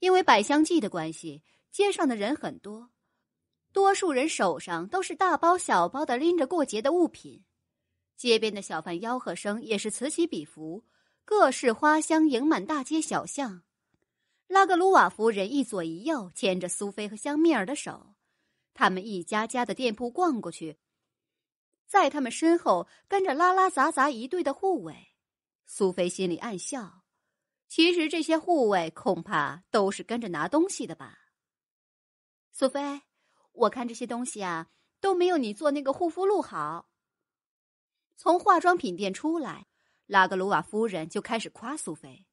因为百香祭的关系，街上的人很多，多数人手上都是大包小包的拎着过节的物品，街边的小贩吆喝声也是此起彼伏，各式花香盈满大街小巷。拉格鲁瓦夫人一左一右牵着苏菲和香蜜儿的手，他们一家家的店铺逛过去，在他们身后跟着拉拉杂杂一队的护卫。苏菲心里暗笑。其实这些护卫恐怕都是跟着拿东西的吧，苏菲。我看这些东西啊，都没有你做那个护肤露好。从化妆品店出来，拉格鲁瓦夫人就开始夸苏菲：“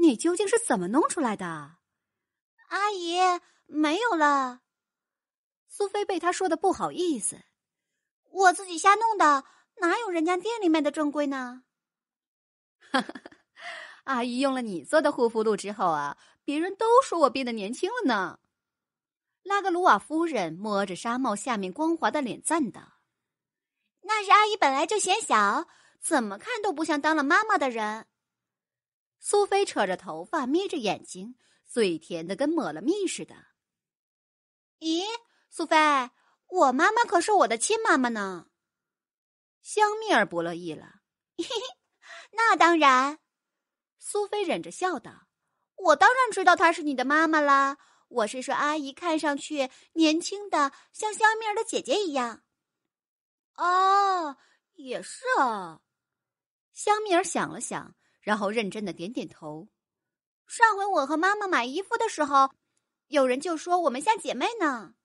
你究竟是怎么弄出来的？”阿姨没有了。苏菲被他说的不好意思：“我自己瞎弄的，哪有人家店里卖的正规呢？”哈哈。阿姨用了你做的护肤露之后啊，别人都说我变得年轻了呢。拉格鲁瓦夫人摸着纱帽下面光滑的脸，赞道：“那是阿姨本来就显小，怎么看都不像当了妈妈的人。”苏菲扯着头发，眯着眼睛，嘴甜的跟抹了蜜似的。“咦，苏菲，我妈妈可是我的亲妈妈呢。”香蜜儿不乐意了：“嘿嘿，那当然。”苏菲忍着笑道：“我当然知道她是你的妈妈啦。我是说，阿姨看上去年轻的像香蜜儿的姐姐一样。”“哦，也是啊。”香蜜儿想了想，然后认真的点点头。“上回我和妈妈买衣服的时候，有人就说我们像姐妹呢。”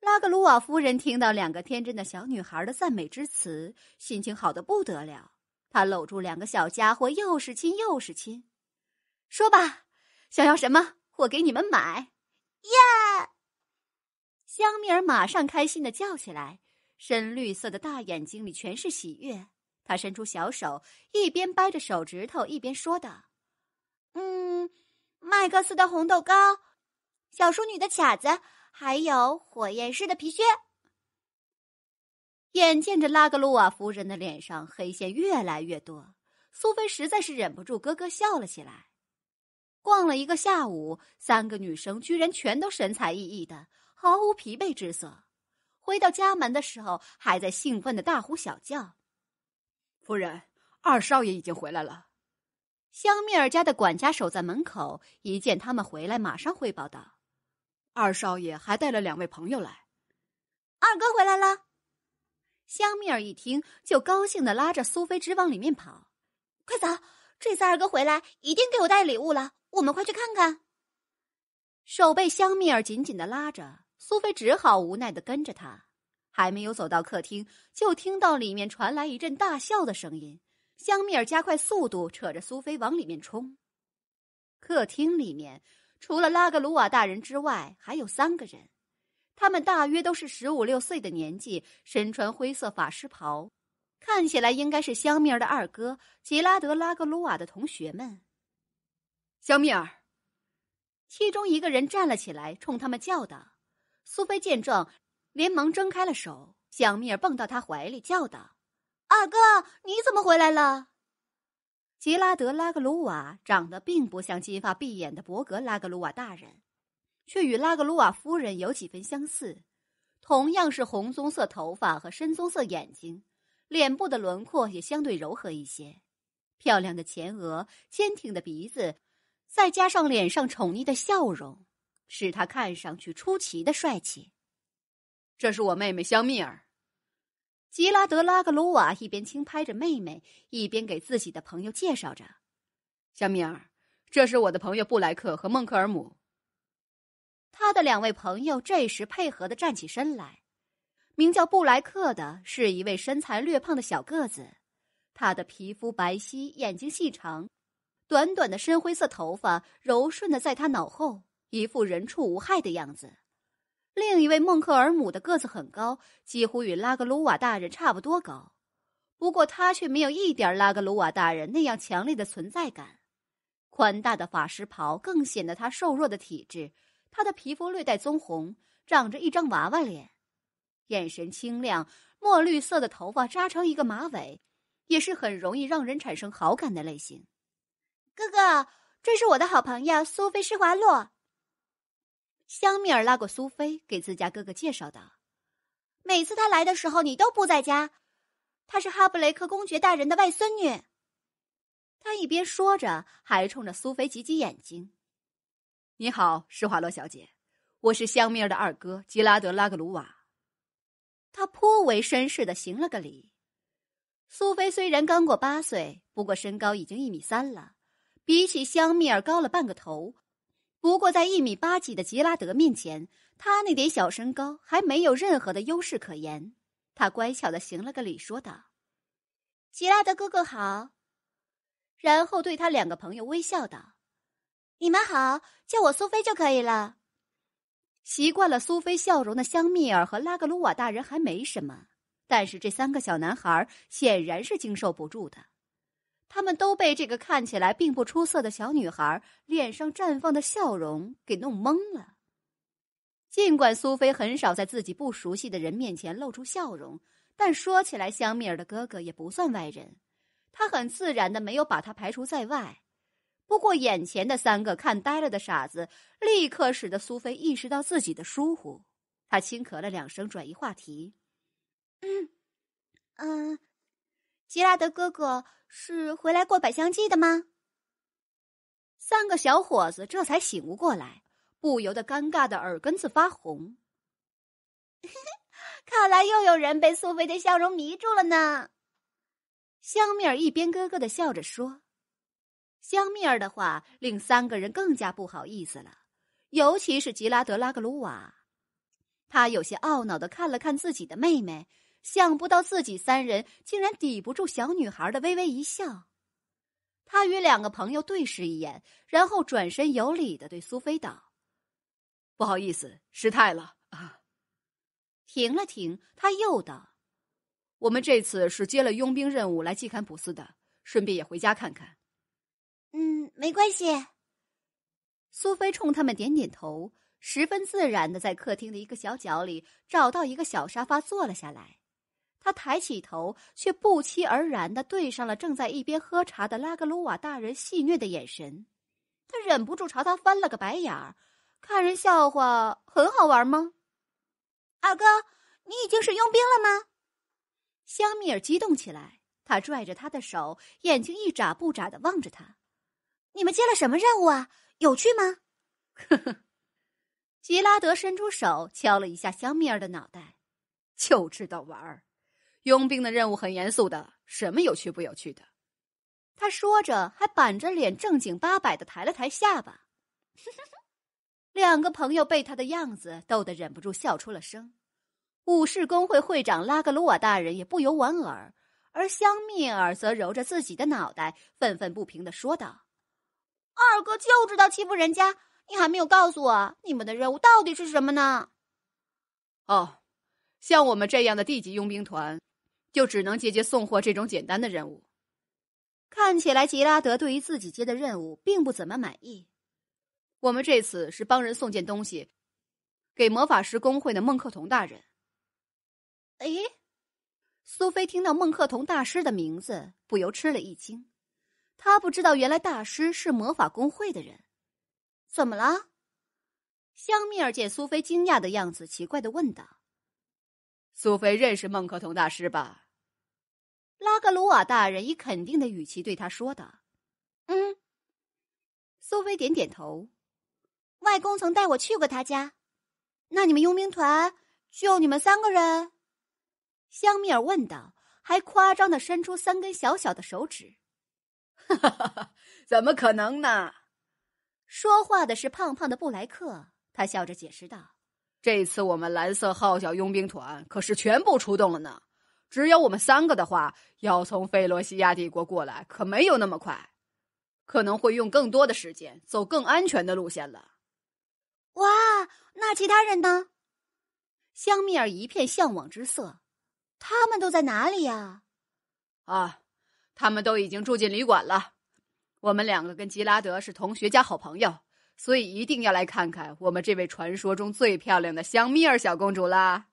拉格鲁瓦夫人听到两个天真的小女孩的赞美之词，心情好的不得了。他搂住两个小家伙，又是亲又是亲。说吧，想要什么？我给你们买。耶！香蜜儿马上开心的叫起来，深绿色的大眼睛里全是喜悦。他伸出小手，一边掰着手指头，一边说道：“嗯，麦克斯的红豆糕，小淑女的卡子，还有火焰狮的皮靴。”眼见着拉格鲁瓦夫人的脸上黑线越来越多，苏菲实在是忍不住咯咯笑了起来。逛了一个下午，三个女生居然全都神采奕奕的，毫无疲惫之色。回到家门的时候，还在兴奋的大呼小叫。夫人，二少爷已经回来了。香蜜儿家的管家守在门口，一见他们回来，马上汇报道：“二少爷还带了两位朋友来。”二哥回来了。香蜜儿一听，就高兴的拉着苏菲直往里面跑。快走，这次二哥回来一定给我带礼物了，我们快去看看。手被香蜜儿紧紧的拉着，苏菲只好无奈的跟着他。还没有走到客厅，就听到里面传来一阵大笑的声音。香蜜儿加快速度，扯着苏菲往里面冲。客厅里面，除了拉格鲁瓦大人之外，还有三个人。他们大约都是十五六岁的年纪，身穿灰色法师袍，看起来应该是香蜜儿的二哥吉拉德拉格鲁瓦的同学们。香蜜儿，其中一个人站了起来，冲他们叫道：“苏菲！”见状，连忙挣开了手，香蜜儿蹦到他怀里，叫道：“二哥，你怎么回来了？”吉拉德拉格鲁瓦长得并不像金发碧眼的伯格拉格鲁瓦大人。却与拉格鲁瓦夫人有几分相似，同样是红棕色头发和深棕色眼睛，脸部的轮廓也相对柔和一些。漂亮的前额、坚挺的鼻子，再加上脸上宠溺的笑容，使他看上去出奇的帅气。这是我妹妹香蜜儿。吉拉德拉格鲁瓦一边轻拍着妹妹，一边给自己的朋友介绍着：“香蜜儿，这是我的朋友布莱克和孟克尔姆。”他的两位朋友这时配合地站起身来。名叫布莱克的是一位身材略胖的小个子，他的皮肤白皙，眼睛细长，短短的深灰色头发柔顺地在他脑后，一副人畜无害的样子。另一位孟克尔姆的个子很高，几乎与拉格鲁瓦大人差不多高，不过他却没有一点拉格鲁瓦大人那样强烈的存在感。宽大的法师袍更显得他瘦弱的体质。他的皮肤略带棕红，长着一张娃娃脸，眼神清亮，墨绿色的头发扎成一个马尾，也是很容易让人产生好感的类型。哥哥，这是我的好朋友苏菲·施华洛。香米尔拉过苏菲，给自家哥哥介绍道：“每次他来的时候，你都不在家。他是哈布雷克公爵大人的外孙女。”他一边说着，还冲着苏菲挤挤眼睛。你好，施华洛小姐，我是香蜜儿的二哥吉拉德拉格鲁瓦。他颇为绅士的行了个礼。苏菲虽然刚过八岁，不过身高已经一米三了，比起香蜜儿高了半个头。不过在一米八几的吉拉德面前，他那点小身高还没有任何的优势可言。他乖巧的行了个礼，说道：“吉拉德哥哥好。”然后对他两个朋友微笑道。你们好，叫我苏菲就可以了。习惯了苏菲笑容的香蜜儿和拉格鲁瓦大人还没什么，但是这三个小男孩显然是经受不住的。他们都被这个看起来并不出色的小女孩脸上绽放的笑容给弄懵了。尽管苏菲很少在自己不熟悉的人面前露出笑容，但说起来，香蜜儿的哥哥也不算外人，他很自然的没有把她排除在外。不过，眼前的三个看呆了的傻子，立刻使得苏菲意识到自己的疏忽。她轻咳了两声，转移话题：“嗯，嗯，吉拉德哥哥是回来过百香季的吗？”三个小伙子这才醒悟过来，不由得尴尬的耳根子发红。看来又有人被苏菲的笑容迷住了呢。香蜜儿一边咯咯的笑着说。香蜜儿的话令三个人更加不好意思了，尤其是吉拉德拉格鲁瓦，他有些懊恼的看了看自己的妹妹，想不到自己三人竟然抵不住小女孩的微微一笑。他与两个朋友对视一眼，然后转身有礼的对苏菲道：“不好意思，失态了啊。”停了停，他又道：“我们这次是接了佣兵任务来季坎普斯的，顺便也回家看看。”嗯，没关系。苏菲冲他们点点头，十分自然的在客厅的一个小角里找到一个小沙发坐了下来。她抬起头，却不期而然的对上了正在一边喝茶的拉格鲁瓦大人戏谑的眼神。他忍不住朝他翻了个白眼儿，看人笑话很好玩吗？二哥，你已经是佣兵了吗？香蜜儿激动起来，他拽着他的手，眼睛一眨不眨的望着他。你们接了什么任务啊？有趣吗？呵呵，吉拉德伸出手敲了一下香蜜儿的脑袋，就知道玩儿。佣兵的任务很严肃的，什么有趣不有趣的？他说着，还板着脸正经八百的抬了抬下巴。两个朋友被他的样子逗得忍不住笑出了声。武士工会会长拉格鲁瓦大人也不由莞尔，而香蜜儿则揉着自己的脑袋，愤愤不平的说道。二哥就知道欺负人家，你还没有告诉我你们的任务到底是什么呢？哦，像我们这样的地级佣兵团，就只能接接送货这种简单的任务。看起来吉拉德对于自己接的任务并不怎么满意。我们这次是帮人送件东西，给魔法师工会的孟克同大人。诶，苏菲听到孟克同大师的名字，不由吃了一惊。他不知道，原来大师是魔法公会的人，怎么了？香蜜儿见苏菲惊讶的样子，奇怪的问道：“苏菲认识孟克同大师吧？”拉格鲁瓦大人以肯定的语气对他说道：“嗯。”苏菲点点头：“外公曾带我去过他家。”那你们佣兵团就你们三个人？香蜜儿问道，还夸张的伸出三根小小的手指。哈哈哈哈怎么可能呢？说话的是胖胖的布莱克，他笑着解释道：“这次我们蓝色号角佣兵团可是全部出动了呢。只有我们三个的话，要从费罗西亚帝国过来可没有那么快，可能会用更多的时间，走更安全的路线了。”哇，那其他人呢？香蜜儿一片向往之色，他们都在哪里呀？啊。他们都已经住进旅馆了，我们两个跟吉拉德是同学加好朋友，所以一定要来看看我们这位传说中最漂亮的香蜜儿小公主啦！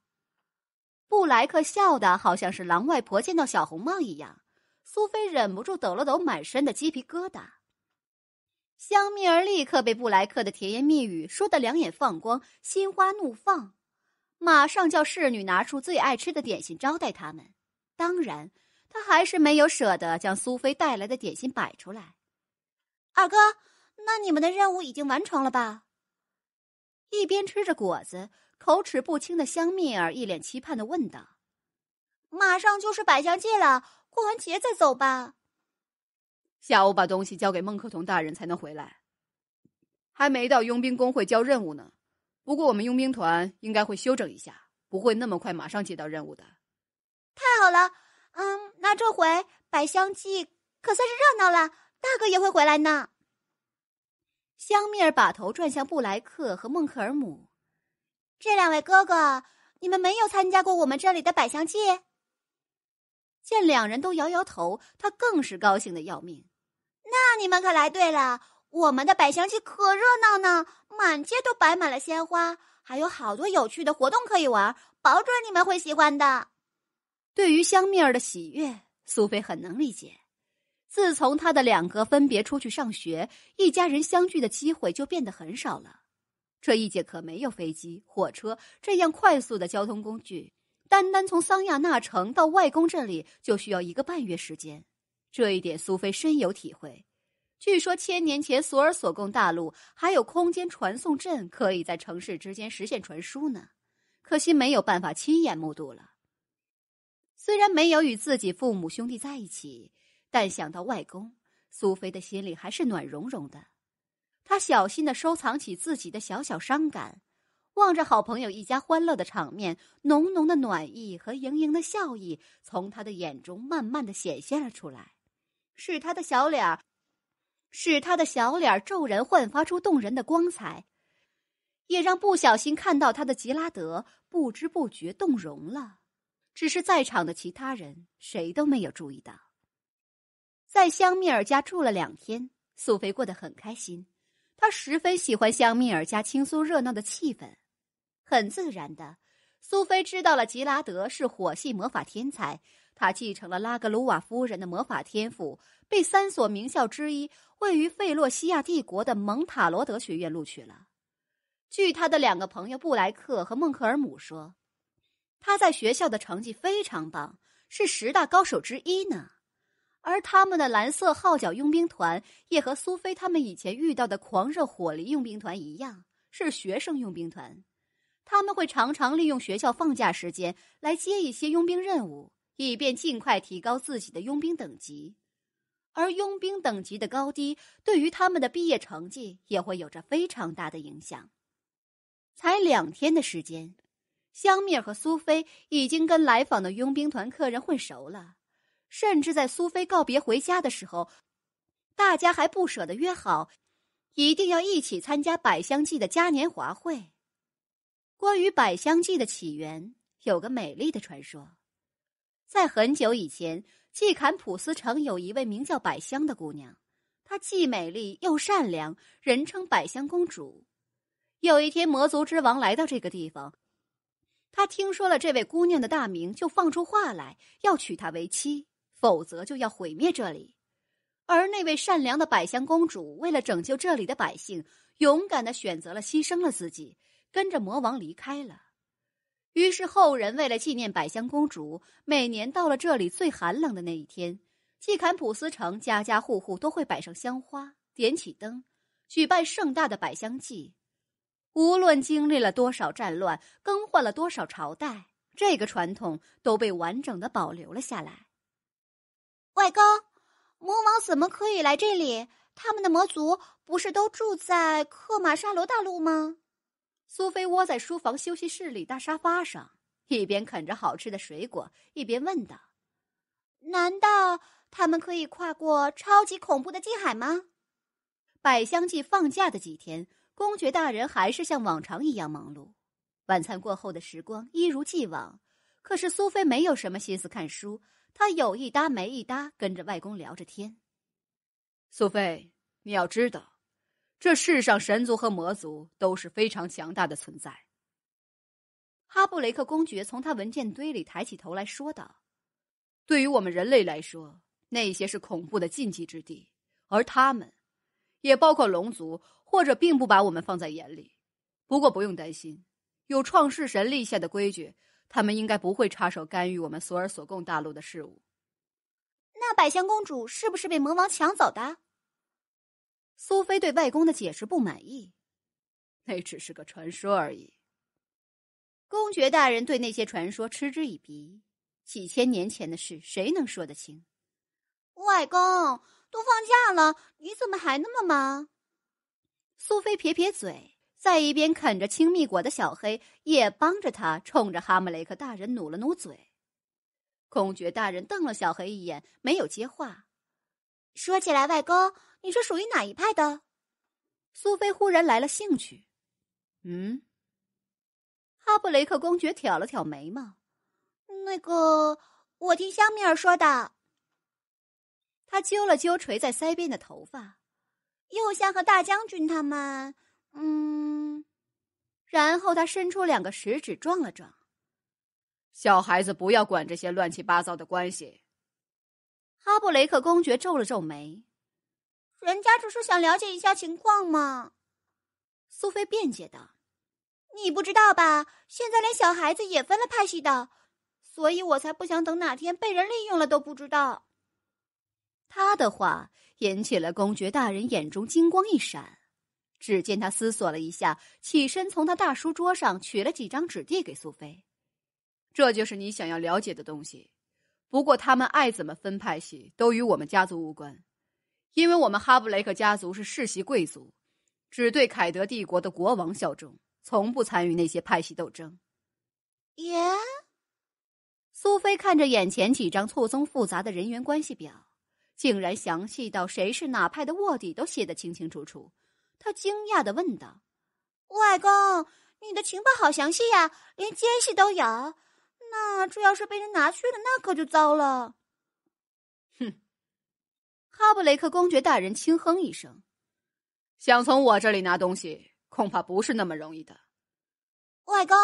布莱克笑的好像是狼外婆见到小红帽一样，苏菲忍不住抖了抖满身的鸡皮疙瘩。香蜜儿立刻被布莱克的甜言蜜语说的两眼放光，心花怒放，马上叫侍女拿出最爱吃的点心招待他们，当然。他还是没有舍得将苏菲带来的点心摆出来。二哥，那你们的任务已经完成了吧？一边吃着果子，口齿不清的香蜜儿一脸期盼的问道：“马上就是百香节了，过完节再走吧。”下午把东西交给孟克彤大人才能回来。还没到佣兵工会交任务呢，不过我们佣兵团应该会休整一下，不会那么快马上接到任务的。太好了！这回百香祭可算是热闹了，大哥也会回来呢。香蜜儿把头转向布莱克和孟克尔姆，这两位哥哥，你们没有参加过我们这里的百香祭？见两人都摇摇头，他更是高兴的要命。那你们可来对了，我们的百香祭可热闹呢，满街都摆满了鲜花，还有好多有趣的活动可以玩，保准你们会喜欢的。对于香蜜儿的喜悦，苏菲很能理解。自从他的两个分别出去上学，一家人相聚的机会就变得很少了。这一届可没有飞机、火车这样快速的交通工具，单单从桑亚纳城到外公这里就需要一个半月时间。这一点苏菲深有体会。据说千年前索尔索贡大陆还有空间传送阵，可以在城市之间实现传输呢，可惜没有办法亲眼目睹了。虽然没有与自己父母兄弟在一起，但想到外公，苏菲的心里还是暖融融的。他小心的收藏起自己的小小伤感，望着好朋友一家欢乐的场面，浓浓的暖意和盈盈的笑意从他的眼中慢慢的显现了出来，使他的小脸儿，使他的小脸儿骤然焕发出动人的光彩，也让不小心看到他的吉拉德不知不觉动容了。只是在场的其他人谁都没有注意到，在香蜜尔家住了两天，苏菲过得很开心。她十分喜欢香蜜尔家轻松热闹的气氛。很自然的，苏菲知道了吉拉德是火系魔法天才，他继承了拉格鲁瓦夫人的魔法天赋，被三所名校之一、位于费洛西亚帝国的蒙塔罗德学院录取了。据他的两个朋友布莱克和孟克尔姆说。他在学校的成绩非常棒，是十大高手之一呢。而他们的蓝色号角佣兵团也和苏菲他们以前遇到的狂热火力佣兵团一样，是学生佣兵团。他们会常常利用学校放假时间来接一些佣兵任务，以便尽快提高自己的佣兵等级。而佣兵等级的高低对于他们的毕业成绩也会有着非常大的影响。才两天的时间。香蜜儿和苏菲已经跟来访的佣兵团客人混熟了，甚至在苏菲告别回家的时候，大家还不舍得约好，一定要一起参加百香季的嘉年华会。关于百香季的起源，有个美丽的传说：在很久以前，季坎普斯城有一位名叫百香的姑娘，她既美丽又善良，人称百香公主。有一天，魔族之王来到这个地方。他听说了这位姑娘的大名，就放出话来要娶她为妻，否则就要毁灭这里。而那位善良的百香公主，为了拯救这里的百姓，勇敢的选择了牺牲了自己，跟着魔王离开了。于是后人为了纪念百香公主，每年到了这里最寒冷的那一天，季坎普斯城家家户户都会摆上香花，点起灯，举办盛大的百香祭。无论经历了多少战乱，更换了多少朝代，这个传统都被完整的保留了下来。外公，魔王怎么可以来这里？他们的魔族不是都住在克马沙罗大陆吗？苏菲窝在书房休息室里大沙发上，一边啃着好吃的水果，一边问道：“难道他们可以跨过超级恐怖的近海吗？”百香季放假的几天。公爵大人还是像往常一样忙碌。晚餐过后的时光一如既往，可是苏菲没有什么心思看书，她有一搭没一搭跟着外公聊着天。苏菲，你要知道，这世上神族和魔族都是非常强大的存在。哈布雷克公爵从他文件堆里抬起头来说道：“对于我们人类来说，那些是恐怖的禁忌之地，而他们，也包括龙族。”或者并不把我们放在眼里，不过不用担心，有创世神立下的规矩，他们应该不会插手干预我们索尔索贡大陆的事务。那百香公主是不是被魔王抢走的？苏菲对外公的解释不满意，那只是个传说而已。公爵大人对那些传说嗤之以鼻，几千年前的事，谁能说得清？外公都放假了，你怎么还那么忙？苏菲撇撇嘴，在一边啃着青蜜果的小黑也帮着她冲着哈姆雷克大人努了努嘴。公爵大人瞪了小黑一眼，没有接话。说起来，外公，你是属于哪一派的？苏菲忽然来了兴趣。嗯。哈布雷克公爵挑了挑眉毛。那个，我听香米尔说的。他揪了揪垂在腮边的头发。右相和大将军他们，嗯，然后他伸出两个食指撞了撞。小孩子不要管这些乱七八糟的关系。哈布雷克公爵皱了皱眉，人家只是想了解一下情况嘛。苏菲辩解道：“你不知道吧？现在连小孩子也分了派系的，所以我才不想等哪天被人利用了都不知道。”他的话。引起了公爵大人眼中金光一闪，只见他思索了一下，起身从他大书桌上取了几张纸递给苏菲：“这就是你想要了解的东西。不过他们爱怎么分派系，都与我们家族无关，因为我们哈布雷克家族是世袭贵族，只对凯德帝国的国王效忠，从不参与那些派系斗争。”耶，苏菲看着眼前几张错综复杂的人员关系表。竟然详细到谁是哪派的卧底都写得清清楚楚，他惊讶的问道：“外公，你的情报好详细呀，连奸细都有。那这要是被人拿去了，那可就糟了。”哼，哈布雷克公爵大人轻哼一声：“想从我这里拿东西，恐怕不是那么容易的。”外公，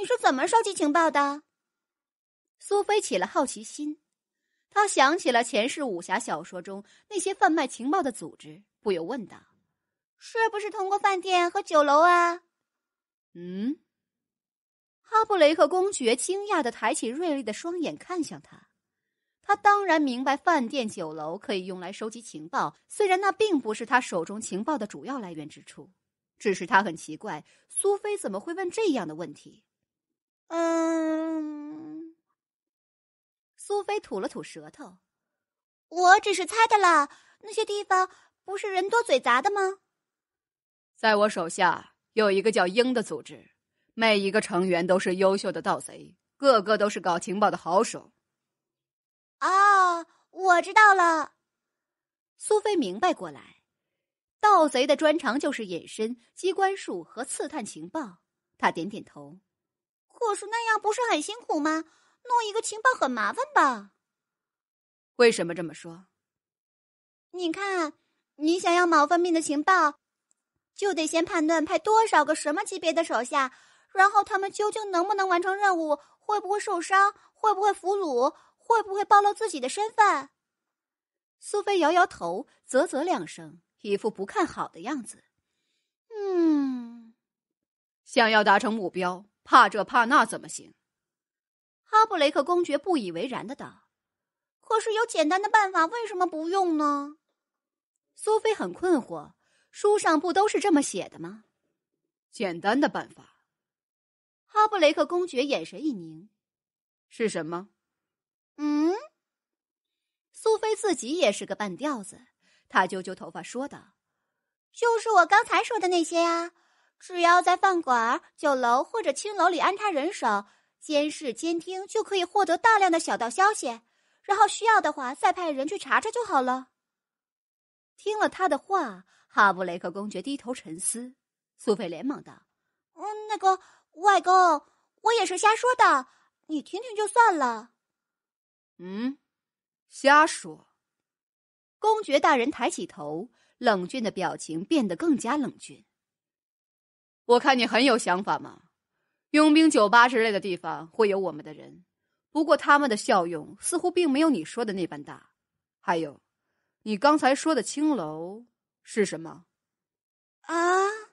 你是怎么收集情报的？苏菲起了好奇心。他想起了前世武侠小说中那些贩卖情报的组织，不由问道：“是不是通过饭店和酒楼啊？”“嗯。”哈布雷克公爵惊讶的抬起锐利的双眼看向他。他当然明白饭店、酒楼可以用来收集情报，虽然那并不是他手中情报的主要来源之处。只是他很奇怪，苏菲怎么会问这样的问题？嗯。苏菲吐了吐舌头，我只是猜的啦。那些地方不是人多嘴杂的吗？在我手下有一个叫鹰的组织，每一个成员都是优秀的盗贼，个个都是搞情报的好手。啊，我知道了。苏菲明白过来，盗贼的专长就是隐身、机关术和刺探情报。他点点头，可是那样不是很辛苦吗？弄一个情报很麻烦吧？为什么这么说？你看，你想要某方面的情报，就得先判断派多少个什么级别的手下，然后他们究竟能不能完成任务，会不会受伤，会不会俘虏，会不会暴露自己的身份？苏菲摇摇头，啧啧两声，一副不看好的样子。嗯，想要达成目标，怕这怕那怎么行？哈布雷克公爵不以为然的道：“可是有简单的办法，为什么不用呢？”苏菲很困惑：“书上不都是这么写的吗？”“简单的办法。”哈布雷克公爵眼神一凝：“是什么？”“嗯。”苏菲自己也是个半吊子，她揪揪头发说道：“就是我刚才说的那些啊，只要在饭馆、酒楼或者青楼里安插人手。”监视监听就可以获得大量的小道消息，然后需要的话再派人去查查就好了。听了他的话，哈布雷克公爵低头沉思。苏菲连忙道：“嗯，那个外公，我也是瞎说的，你听听就算了。”“嗯，瞎说。”公爵大人抬起头，冷峻的表情变得更加冷峻。“我看你很有想法嘛。”佣兵酒吧之类的地方会有我们的人，不过他们的效用似乎并没有你说的那般大。还有，你刚才说的青楼是什么？啊？